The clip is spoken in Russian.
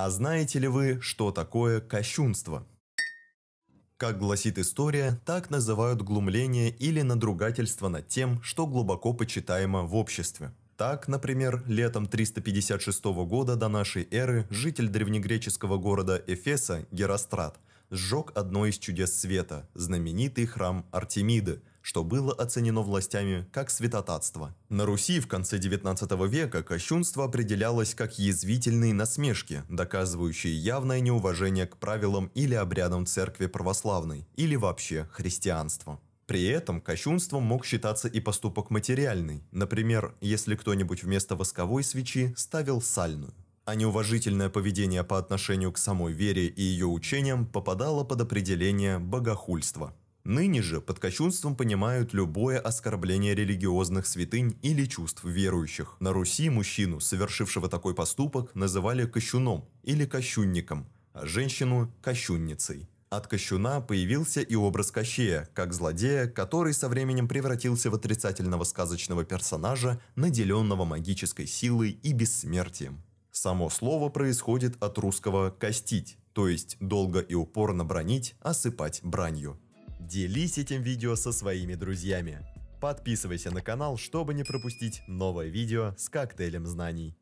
А знаете ли вы, что такое кощунство? Как гласит история, так называют глумление или надругательство над тем, что глубоко почитаемо в обществе. Так, например, летом 356 года до нашей эры житель древнегреческого города Эфеса Герострат сжег одно из чудес света – знаменитый храм Артемиды, что было оценено властями как святотатство. На Руси в конце 19 века кощунство определялось как язвительные насмешки, доказывающие явное неуважение к правилам или обрядам церкви православной, или вообще христианства. При этом кощунством мог считаться и поступок материальный, например, если кто-нибудь вместо восковой свечи ставил сальную а неуважительное поведение по отношению к самой вере и ее учениям попадало под определение богохульства. Ныне же под кощунством понимают любое оскорбление религиозных святынь или чувств верующих. На Руси мужчину, совершившего такой поступок, называли кощуном или кощунником, а женщину – кощунницей. От Кощуна появился и образ Кощея, как злодея, который со временем превратился в отрицательного сказочного персонажа, наделенного магической силой и бессмертием. Само слово происходит от русского «костить», то есть долго и упорно бронить, осыпать бранью делись этим видео со своими друзьями. Подписывайся на канал, чтобы не пропустить новое видео с коктейлем знаний.